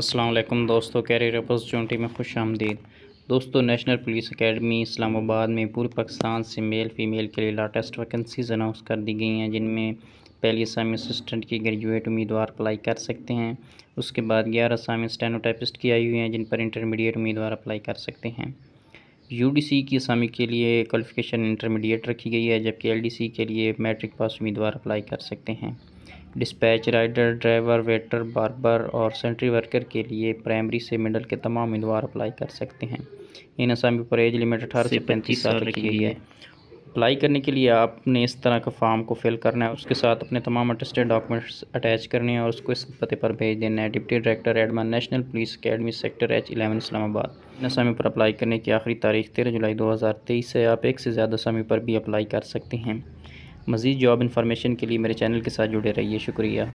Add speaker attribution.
Speaker 1: असलम दोस्तों career opportunity में खुश आमदीद दोस्तों नेशनल पुलिस एकेडमी इस्लामाबाद में पूरे पाकिस्तान से मेल फीमेल के लिए लाटेस्ट वैकेंसीज अनाउंस कर दी गई हैं जिनमें पहली असामी असिस्टेंट की ग्रेजुएट उम्मीदवार अप्लाई कर सकते हैं उसके बाद ग्यारह असामी स्टेनोटाइपिस्ट की आई हुई हैं जिन पर इंटरमीडिएट उम्मीदवार अप्लाई कर सकते हैं यूडीसी की असामी के लिए क्वालिफ़िकेशन इंटरमीडिएट रखी गई है जबकि एलडीसी के लिए मैट्रिक पास उम्मीदवार अप्लाई कर सकते हैं dispatch rider driver waiter barber और सेंट्री वर्कर के लिए प्राइमरी से मिडल के तमाम उम्मीदवार अप्लाई कर सकते हैं इन असामी पर एज लिमिट अठारह से पैंतीस साल रखी गई है अप्लाई करने के लिए आपने इस तरह का फॉर्म को फिल करना है उसके साथ अपने तमाम अटेस्टेड डॉक्यूमेंट्स अटैच करने हैं और उसको इस पते पर भेज देना है deputy director admin national police academy sector H eleven Islamabad समय पर अप्लाई करने की आखिरी तारीख तेरह जुलाई दो हज़ार तेईस है आप एक से ज़्यादा समय पर भी अप्लाई कर सकते हैं मज़ीद जॉब इन्फॉर्मेशन के लिए मेरे चैनल के साथ जुड़े रहिए शुक्रिया